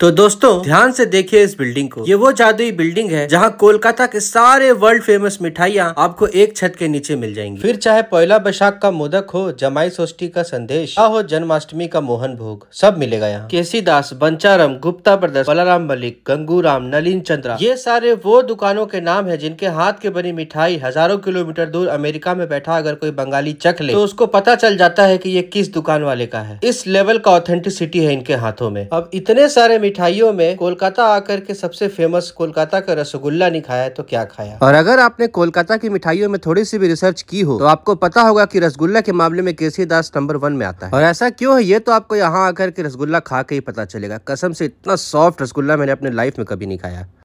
तो दोस्तों ध्यान से देखिए इस बिल्डिंग को ये वो जादुई बिल्डिंग है जहां कोलकाता के सारे वर्ल्ड फेमस मिठाइयां आपको एक छत के नीचे मिल जाएंगी फिर चाहे पहला बैशाख का मोदक हो जमाई सोष्टी का संदेश या हो जन्माष्टमी का मोहन भोग सब मिलेगा यहाँ K C Das Bancharam Gupta brothers Balaram Mallik Ganguram Nalin Chandra ये सारे वो दुकानों के नाम है जिनके हाथ के बनी मिठाई हजारों किलोमीटर दूर अमेरिका में बैठा अगर कोई बंगाली चख ले तो उसको पता चल जाता है की ये किस दुकान वाले का है इस लेवल का ऑथेंटिसिटी है इनके हाथों में अब इतने सारे मिठाइयों में कोलकाता आकर के सबसे फेमस कोलकाता का रसगुल्ला नहीं खाया तो क्या खाया और अगर आपने कोलकाता की मिठाइयों में थोड़ी सी भी रिसर्च की हो तो आपको पता होगा की रसगुल्ला के मामले में केसी दास नंबर वन में आता है और ऐसा क्यों है ये तो आपको यहाँ आकर के रसगुल्ला खा के ही पता चलेगा कसम से इतना सॉफ्ट रसगुल्ला मैंने अपने लाइफ में कभी नहीं खाया